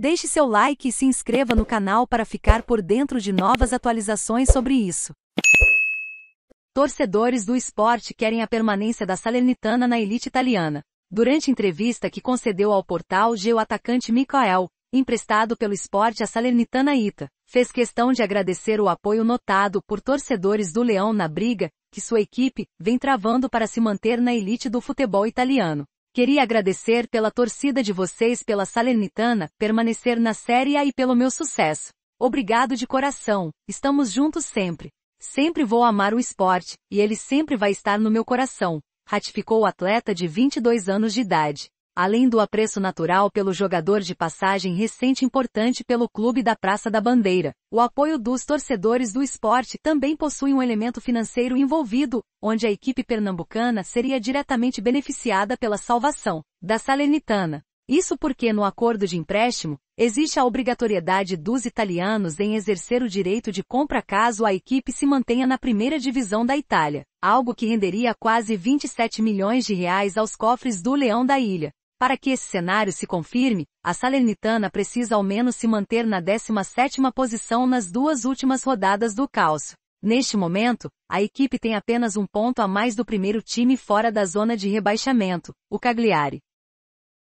Deixe seu like e se inscreva no canal para ficar por dentro de novas atualizações sobre isso. Torcedores do esporte querem a permanência da Salernitana na elite italiana. Durante entrevista que concedeu ao portal G, o atacante Mikael, emprestado pelo esporte à Salernitana Ita, fez questão de agradecer o apoio notado por torcedores do Leão na briga que sua equipe vem travando para se manter na elite do futebol italiano. Queria agradecer pela torcida de vocês pela Salernitana, permanecer na Série A e pelo meu sucesso. Obrigado de coração, estamos juntos sempre. Sempre vou amar o esporte, e ele sempre vai estar no meu coração, ratificou o atleta de 22 anos de idade além do apreço natural pelo jogador de passagem recente importante pelo clube da Praça da Bandeira. O apoio dos torcedores do esporte também possui um elemento financeiro envolvido, onde a equipe pernambucana seria diretamente beneficiada pela salvação da Salernitana. Isso porque no acordo de empréstimo, existe a obrigatoriedade dos italianos em exercer o direito de compra caso a equipe se mantenha na primeira divisão da Itália, algo que renderia quase 27 milhões de reais aos cofres do Leão da Ilha. Para que esse cenário se confirme, a Salernitana precisa ao menos se manter na 17ª posição nas duas últimas rodadas do Calcio. Neste momento, a equipe tem apenas um ponto a mais do primeiro time fora da zona de rebaixamento, o Cagliari.